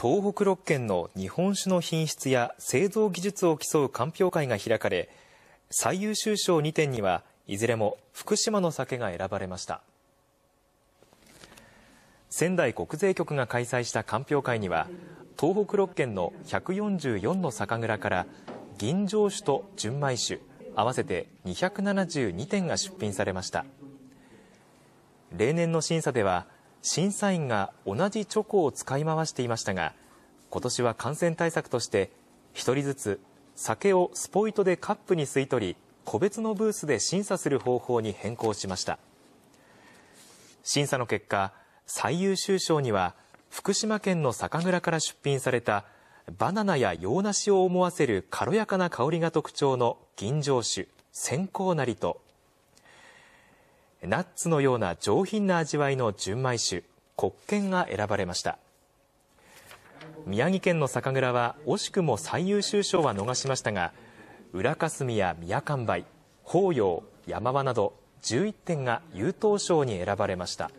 東北6県の日本酒の品質や製造技術を競う鑑評会が開かれ、最優秀賞2点には、いずれも福島の酒が選ばれました。仙台国税局が開催した鑑評会には、東北6県の144の酒蔵から、吟醸酒と純米酒、合わせて272点が出品されました。例年の審査では、審査員が同じチョコを使い回していましたが、今年は感染対策として、1人ずつ酒をスポイトでカップに吸い取り、個別のブースで審査する方法に変更しました。審査の結果、最優秀賞には、福島県の酒蔵から出品された、バナナや洋梨を思わせる軽やかな香りが特徴の吟醸酒、線香なりとナッツのような上品な味わいの純米酒黒犬が選ばれました宮城県の酒蔵は惜しくも最優秀賞は逃しましたが浦霞や宮関梅法要山場など11点が優等賞に選ばれました